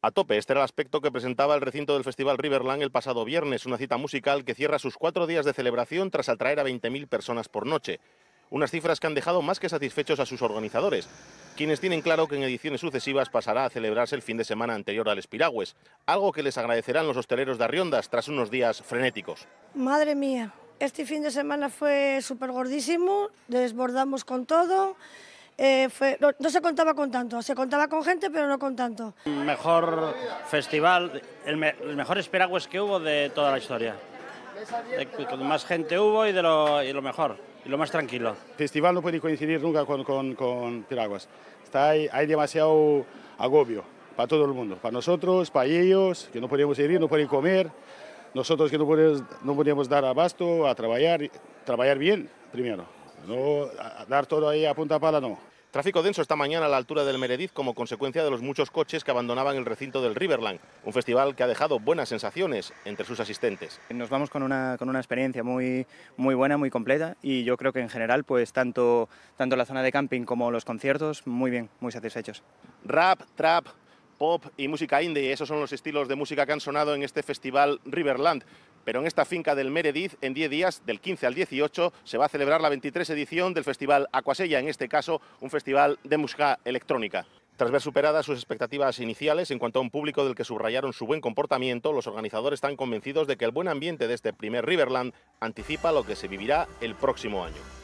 A tope, este era el aspecto que presentaba el recinto del Festival Riverland el pasado viernes, una cita musical que cierra sus cuatro días de celebración tras atraer a 20.000 personas por noche. Unas cifras que han dejado más que satisfechos a sus organizadores, quienes tienen claro que en ediciones sucesivas pasará a celebrarse el fin de semana anterior al Espiragües, algo que les agradecerán los hosteleros de Arriondas tras unos días frenéticos. Madre mía, este fin de semana fue súper gordísimo, desbordamos con todo eh, no, se contaba con tanto, se contaba con gente pero no con tanto. Mejor festival, el, mejor esperagües que hubo de toda la historia. Con más gente hubo y de lo, mejor, y lo más tranquilo. festival no puede coincidir nunca con, con, con Piraguas. Está hay demasiado agobio para todo el mundo, para nosotros, para ellos, que no podíamos ir, no pueden comer, nosotros que no podemos, no dar abasto a trabajar, trabajar bien primero, no dar todo ahí a punta pala, no. Tráfico denso esta mañana a la altura del Meredith como consecuencia de los muchos coches que abandonaban el recinto del Riverland, un festival que ha dejado buenas sensaciones entre sus asistentes. Nos vamos con una, con una experiencia muy, muy buena, muy completa y yo creo que en general pues tanto, tanto la zona de camping como los conciertos muy bien, muy satisfechos. Rap, trap, pop y música indie. Esos son los estilos de música que han sonado en este festival Riverland. Pero en esta finca del Meredith, en 10 días, del 15 al 18, se va a celebrar la 23 edición del festival Aquasella, en este caso un festival de música electrónica. Tras ver superadas sus expectativas iniciales en cuanto a un público del que subrayaron su buen comportamiento, los organizadores están convencidos de que el buen ambiente de este primer Riverland anticipa lo que se vivirá el próximo año.